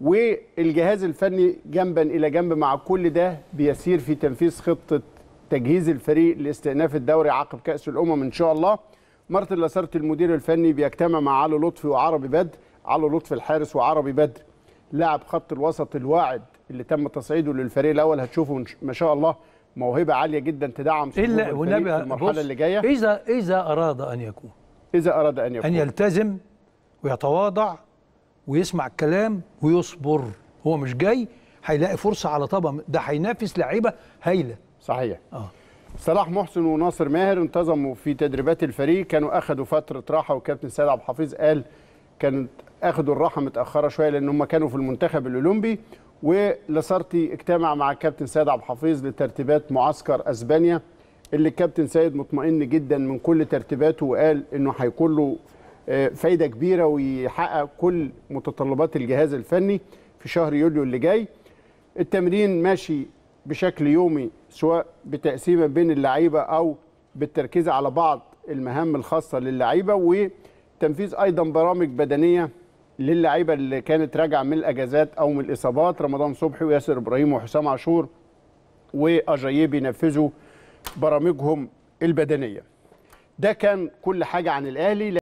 والجهاز الفني جنبا الى جنب مع كل ده بيسير في تنفيذ خطه تجهيز الفريق لاستئناف الدوري عقب كاس الامم ان شاء الله مارتن لاسارت المدير الفني بيجتمع مع علي لطفي وعربي بدر علي لطفي الحارس وعربي بدر لاعب خط الوسط الواعد اللي تم تصعيده للفريق الاول هتشوفه ما شاء الله موهبه عاليه جدا تدعم الا المرحله اللي جايه اذا اذا اراد ان يكون اذا اراد ان يكون ان يلتزم ويتواضع ويسمع الكلام ويصبر هو مش جاي هيلاقي فرصه على طبق ده هينافس لعيبه هايله صحيح اه صلاح محسن وناصر ماهر انتظموا في تدريبات الفريق كانوا اخذوا فتره راحه وكابتن سيد عبد الحفيظ قال كانت اخذوا الراحه متاخره شويه لان هم كانوا في المنتخب الاولمبي ولسارتي اجتمع مع الكابتن سيد عبد الحفيظ لترتيبات معسكر اسبانيا اللي الكابتن سيد مطمئن جدا من كل ترتيباته وقال انه هيكون له فايده كبيره ويحقق كل متطلبات الجهاز الفني في شهر يوليو اللي جاي التمرين ماشي بشكل يومي سواء بتقسيمه بين اللعيبه او بالتركيز على بعض المهام الخاصه للعيبه وتنفيذ ايضا برامج بدنيه للعيبه اللي كانت راجعه من الاجازات او من الاصابات رمضان صبحي وياسر ابراهيم وحسام عاشور واجاييه بينفذوا برامجهم البدنيه ده كان كل حاجه عن الاهلي